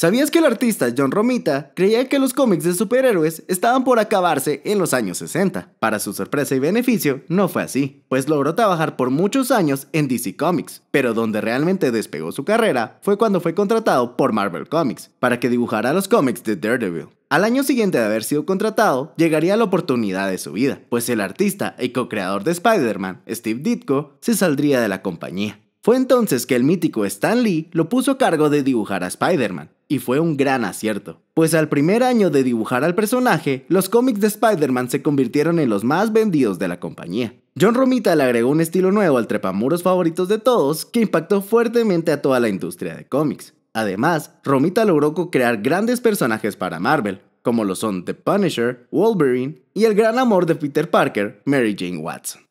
¿Sabías que el artista John Romita creía que los cómics de superhéroes estaban por acabarse en los años 60? Para su sorpresa y beneficio, no fue así, pues logró trabajar por muchos años en DC Comics, pero donde realmente despegó su carrera fue cuando fue contratado por Marvel Comics para que dibujara los cómics de Daredevil. Al año siguiente de haber sido contratado, llegaría la oportunidad de su vida, pues el artista y co-creador de Spider-Man, Steve Ditko, se saldría de la compañía. Fue entonces que el mítico Stan Lee lo puso a cargo de dibujar a Spider-Man, y fue un gran acierto. Pues al primer año de dibujar al personaje, los cómics de Spider-Man se convirtieron en los más vendidos de la compañía. John Romita le agregó un estilo nuevo al trepamuros favoritos de todos que impactó fuertemente a toda la industria de cómics. Además, Romita logró crear grandes personajes para Marvel, como lo son The Punisher, Wolverine y el gran amor de Peter Parker, Mary Jane Watson.